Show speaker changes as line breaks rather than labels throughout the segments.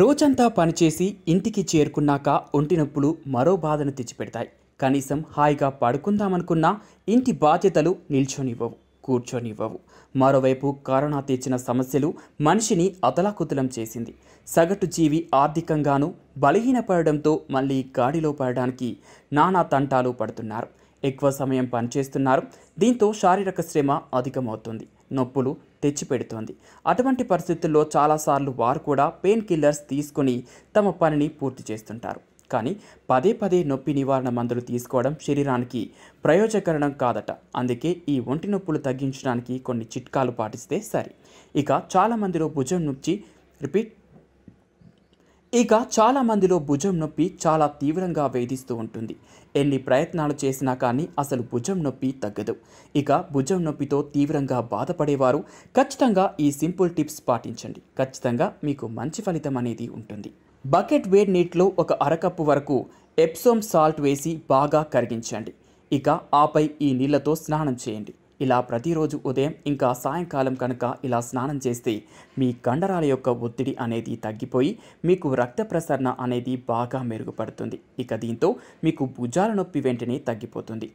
రోజంతా పనిచేసి ఇంటికి చేరుకున్నాక ఒంటి నొప్పులు మరో బాధను తెచ్చిపెడతాయి కనీసం హాయిగా పడుకుందామనుకున్నా ఇంటి బాధ్యతలు నిల్చొనివ్వవు కూర్చొనివ్వవు మరోవైపు కరోనా తెచ్చిన సమస్యలు మనిషిని అతలాకుతలం చేసింది సగటు జీవి ఆర్థికంగాను బలహీనపడడంతో మళ్ళీ గాడిలో పడడానికి నానా తంటాలు పడుతున్నారు ఎక్కువ సమయం పనిచేస్తున్నారు దీంతో శారీరక శ్రమ అధికమవుతుంది నొప్పులు తెచ్చిపెడుతోంది అటువంటి పరిస్థితుల్లో చాలాసార్లు వారు కూడా పెయిన్ కిల్లర్స్ తీసుకుని తమ పనిని పూర్తి చేస్తుంటారు కానీ పదే పదే నొప్పి నివారణ మందులు తీసుకోవడం శరీరానికి ప్రయోజకరణం కాదట అందుకే ఈ ఒంటి నొప్పులు తగ్గించడానికి కొన్ని చిట్కాలు పాటిస్తే సరి ఇక చాలామందిలో భుజం నొప్పి రిపీట్ ఇక చాలామందిలో భుజం నొప్పి చాలా తీవ్రంగా వేధిస్తూ ఉంటుంది ఎన్ని ప్రయత్నాలు చేసినా కానీ అసలు భుజం నొప్పి తగ్గదు ఇక భుజం నొప్పితో తీవ్రంగా బాధపడేవారు ఖచ్చితంగా ఈ సింపుల్ టిప్స్ పాటించండి ఖచ్చితంగా మీకు మంచి ఫలితం అనేది ఉంటుంది బకెట్ వేడి నీటిలో ఒక అరకప్పు వరకు ఎప్సోమ్ సాల్ట్ వేసి బాగా కరిగించండి ఇక ఆపై ఈ నీళ్లతో స్నానం చేయండి ఇలా ప్రతిరోజు ఉదయం ఇంకా సాయంకాలం కనుక ఇలా స్నానం చేస్తే మీ కండరాల యొక్క ఒత్తిడి అనేది తగ్గిపోయి మీకు రక్త ప్రసరణ అనేది బాగా మెరుగుపడుతుంది ఇక దీంతో మీకు భుజాల నొప్పి వెంటనే తగ్గిపోతుంది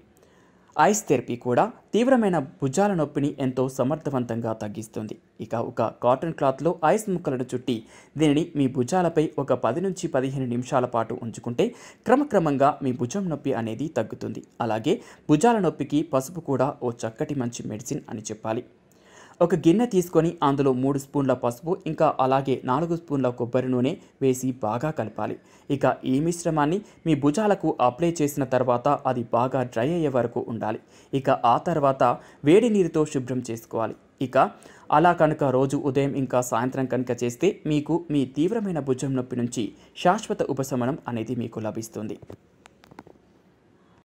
ఐస్ థెరపీ కూడా తీవ్రమైన భుజాల నొప్పిని ఎంతో సమర్థవంతంగా తగ్గిస్తుంది ఇక ఒక కాటన్ క్లాత్లో ఐస్ ముక్కలను చుట్టి దీనిని మీ భుజాలపై ఒక పది నుంచి పదిహేను నిమిషాల పాటు ఉంచుకుంటే క్రమక్రమంగా మీ భుజం నొప్పి అనేది తగ్గుతుంది అలాగే భుజాల నొప్పికి పసుపు కూడా ఓ చక్కటి మంచి మెడిసిన్ అని చెప్పాలి ఒక గిన్నె తీసుకొని అందులో మూడు స్పూన్ల పసుపు ఇంకా అలాగే నాలుగు స్పూన్ల కొబ్బరి నూనె వేసి బాగా కలపాలి ఇక ఈ మిశ్రమాన్ని మీ భుజాలకు అప్లై చేసిన తర్వాత అది బాగా డ్రై అయ్యే వరకు ఉండాలి ఇక ఆ తర్వాత వేడి నీరుతో శుభ్రం చేసుకోవాలి ఇక అలా కనుక రోజు ఉదయం ఇంకా సాయంత్రం కనుక చేస్తే మీకు మీ తీవ్రమైన భుజం నొప్పి నుంచి శాశ్వత ఉపశమనం అనేది మీకు లభిస్తుంది